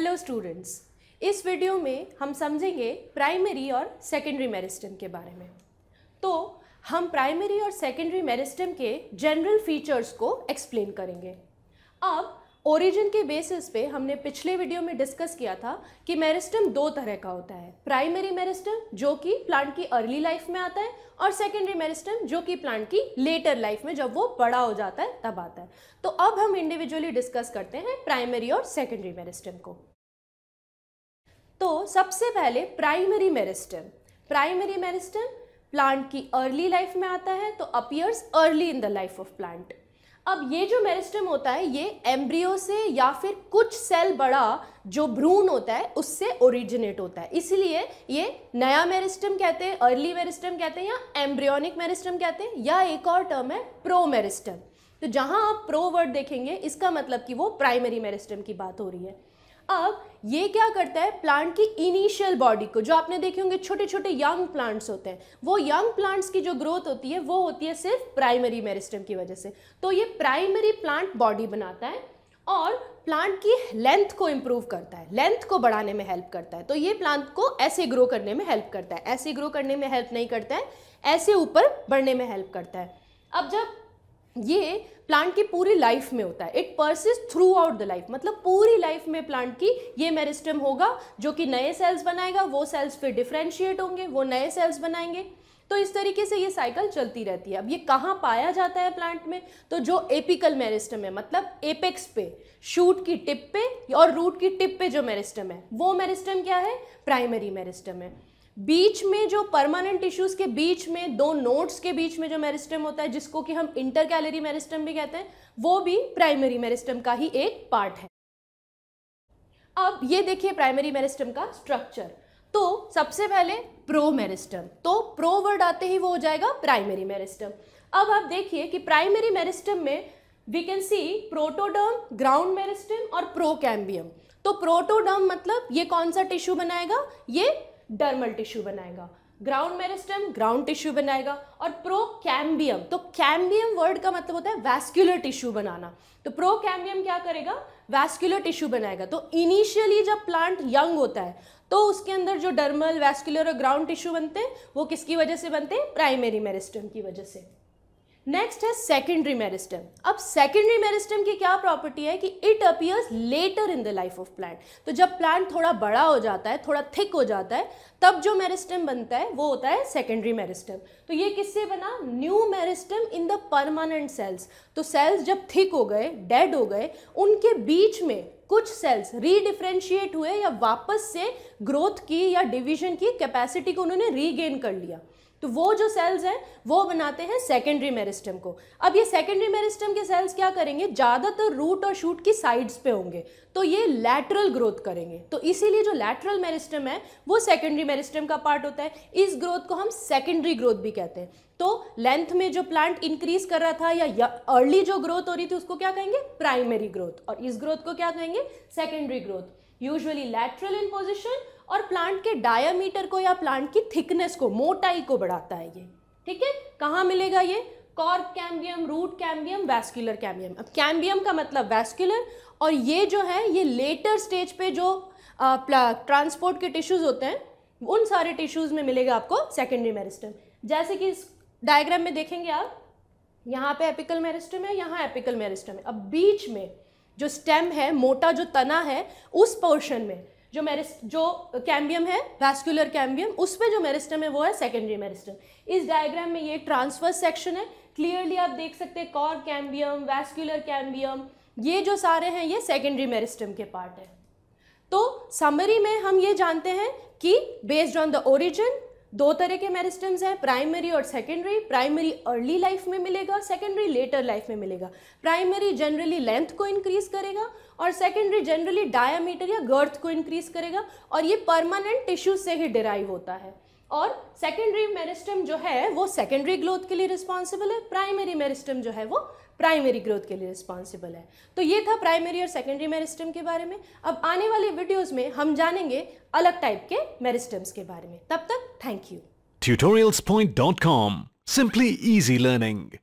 hello students इस video में हम समझेंगे प्राइमरी और सेकेंडरी मेरिस्टम के बारे में तो हम प्राइमरी और सेकेंडरी मेरिस्टम के जनरल फीचर्स को एक्सप्लेन करेंगे अब ओरिजिन के बेसिस पे हमने पिछले वीडियो में डिस्कस किया था कि मेरिस्टम दो तरह का होता है प्राइमरी मेरिस्टम जो कि प्लांट की अर्ली लाइफ में आता है और सेकेंडरी मेरिस्टम जो कि प्लांट की लेटर लाइफ में जब वो बड़ा हो जाता है तब आता है तो अब हम इंडिविजुअली डिस्कस करते हैं प्राइमरी और सेकेंडरी मेरिस्टम को तो सबसे पहले primary meristem primary meristem plant की अर्ली लाइफ में आता है तो appears early in the life of plant अब ये जो मेरिस्टम होता है ये एम्ब्रियो से या फिर कुछ सेल बड़ा जो भ्रूण होता है उससे ओरिजिनेट होता है इसलिए ये नया मेरिस्टम कहते हैं अर्ली मेरिस्टम कहते हैं या एम्ब्रियोनिक मेरिस्टम कहते हैं या एक और टर्म है प्रो मेरिस्टम तो जहाँ आप प्रो वर्ड देखेंगे इसका मतलब कि वो प्राइमरी मेरिस्टम की बात हो रही है अब ये क्या करता है प्लांट की इनिशियल बॉडी को जो आपने देखे होंगे छोटे छोटे यंग प्लांट्स होते हैं वो यंग प्लांट्स की जो ग्रोथ होती है वो होती है सिर्फ प्राइमरी मेरिस्टम की वजह से तो ये प्राइमरी प्लांट बॉडी बनाता है और प्लांट की लेंथ को इम्प्रूव करता है लेंथ को बढ़ाने में हेल्प करता है तो ये प्लांट को ऐसे ग्रो करने में हेल्प करता है ऐसे ग्रो करने में हेल्प नहीं करता है ऐसे ऊपर बढ़ने में हेल्प करता है अब जब ये प्लांट की पूरी लाइफ में होता है it persists throughout the life मतलब पूरी लाइफ में प्लांट की ये मेरिस्टम होगा जो कि नए सेल्स बनाएगा वो सेल्स फिर डिफ्रेंशिएट होंगे वो नए सेल्स बनाएंगे तो इस तरीके से ये साइकिल चलती रहती है अब ये कहाँ पाया जाता है प्लांट में तो जो एपिकल मेरिस्टम है मतलब एपेक्स पे शूट की टिप पे और रूट की टिप पे जो मेरिस्टम है वो मेरिस्टम क्या है प्राइमरी मेरिस्टम है बीच में जो परमानेंट टिश्यूज के बीच में दो नोट्स के बीच में जो मेरिस्टम होता है जिसको कि हम इंटर कैलरी मेरिस्टम भी कहते हैं वो भी प्राइमरी मेरिस्टम का ही एक पार्ट है अब ये देखिए प्राइमरी मेरिस्टम का स्ट्रक्चर तो सबसे पहले प्रो मेरिस्टम तो प्रो वर्ड आते ही वो हो जाएगा प्राइमरी मेरिस्टम अब आप देखिए कि प्राइमरी मेरिस्टम में we can see protoderm ground meristem और कैम्बियम तो प्रोटोडर्म मतलब ये कौन सा टिश्यू बनाएगा ये डर्मल टिश्यू बनाएगा ग्राउंड मेरिस्टम ग्राउंड टिश्यू बनाएगा और प्रो कैम्बियम तो कैम्बियम वर्ड का मतलब होता है वैस्कुलर टिश्यू बनाना तो प्रो कैम्बियम क्या करेगा वैस्कुलर टिश्यू बनाएगा तो इनिशियली जब प्लांट यंग होता है तो उसके अंदर जो डर्मल वैस्कुलर और ग्राउंड टिश्यू बनते हैं वो किसकी वजह से बनते हैं प्राइमरी मेरिस्टम की वजह से नेक्स्ट है सेकेंडरी मेरिस्टम अब सेकेंडरी मेरिस्टम की क्या प्रॉपर्टी है कि it appears later in the life of plant तो जब प्लांट थोड़ा बड़ा हो जाता है थोड़ा थिक हो जाता है तब जो मेरिस्टम बनता है वो होता है सेकेंडरी मेरिस्टम तो ये किससे बना new meristem in the permanent cells तो सेल्स जब थिक हो गए डेड हो गए उनके बीच में कुछ सेल्स रीडिफ्रेंशिएट हुए या वापस से ग्रोथ की या डिवीजन की कैपेसिटी को उन्होंने रीगेन कर लिया तो वो जो सेल्स हैं वो बनाते हैं सेकेंडरी मेरिस्टम को अब ये सेकेंडरी मेरिस्टम के सेल्स क्या करेंगे ज़्यादातर रूट और शूट की साइड्स पे होंगे तो ये लैटरल ग्रोथ करेंगे तो इसीलिए जो लैटरल मेरिस्टम है वो सेकेंडरी मेरिस्टम का पार्ट होता है इस ग्रोथ को हम सेकेंडरी ग्रोथ भी कहते हैं तो लेंथ में जो प्लांट इंक्रीज कर रहा था या अर्ली जो ग्रोथ हो रही थी उसको क्या कहेंगे प्राइमरी ग्रोथ और इस ग्रोथ को क्या कहेंगे secondary growth usually lateral in position और प्लांट के डायामीटर को या प्लांट की थिकनेस को मोटाई को बढ़ाता है ये ठीक है कहाँ मिलेगा ये cork cambium root cambium vascular cambium अब कैम्बियम का मतलब वैस्कुलर और ये जो है ये लेटर स्टेज पे जो ट्रांसपोर्ट के टिश्यूज़ होते हैं उन सारे टिश्यूज़ में मिलेगा आपको सेकेंडरी मेरिस्टम जैसे कि इस डायग्राम में देखेंगे आप यहाँ पे एपिकल मेरिस्टम है यहाँ एपिकल मेरिस्टम है अब बीच में जो स्टेम है मोटा जो तना है उस पोर्शन में जो मेरे जो कैम्बियम है वैस्कुलर कैम्बियम उसमें जो मेरिस्टम है वो है सेकेंडरी मेरिस्टम इस डायग्राम में ये ट्रांसफर सेक्शन है क्लियरली आप देख सकते हैं कॉर कैम्बियम वैस्कुलर कैम्बियम ये जो सारे हैं ये सेकेंडरी मेरिस्टम के पार्ट है तो समरी में हम ये जानते हैं कि बेस्ड ऑन द ओरिजिन दो तरह के मेरिस्टम्स हैं प्राइमरी और सेकेंडरी प्राइमरी अर्ली लाइफ में मिलेगा सेकेंडरी लेटर लाइफ में मिलेगा प्राइमरी जनरली लेंथ को इंक्रीज करेगा और सेकेंडरी जनरली डायामीटर या गर्थ को इंक्रीज करेगा और ये परमानेंट टिश्यूज से ही डिराइव होता है और सेकेंडरी मेरिस्टम जो है वो सेकेंडरी ग्रोथ के लिए रिस्पॉन्सिबल है प्राइमरी मेरिस्टम जो है वो प्राइमरी ग्रोथ के लिए रिस्पॉन्सिबल है तो ये था प्राइमरी और सेकेंडरी मेरिस्टम के बारे में अब आने वाले वीडियोस में हम जानेंगे अलग टाइप के मेरिस्टम्स के बारे में तब तक thank you point dot com simply easy learning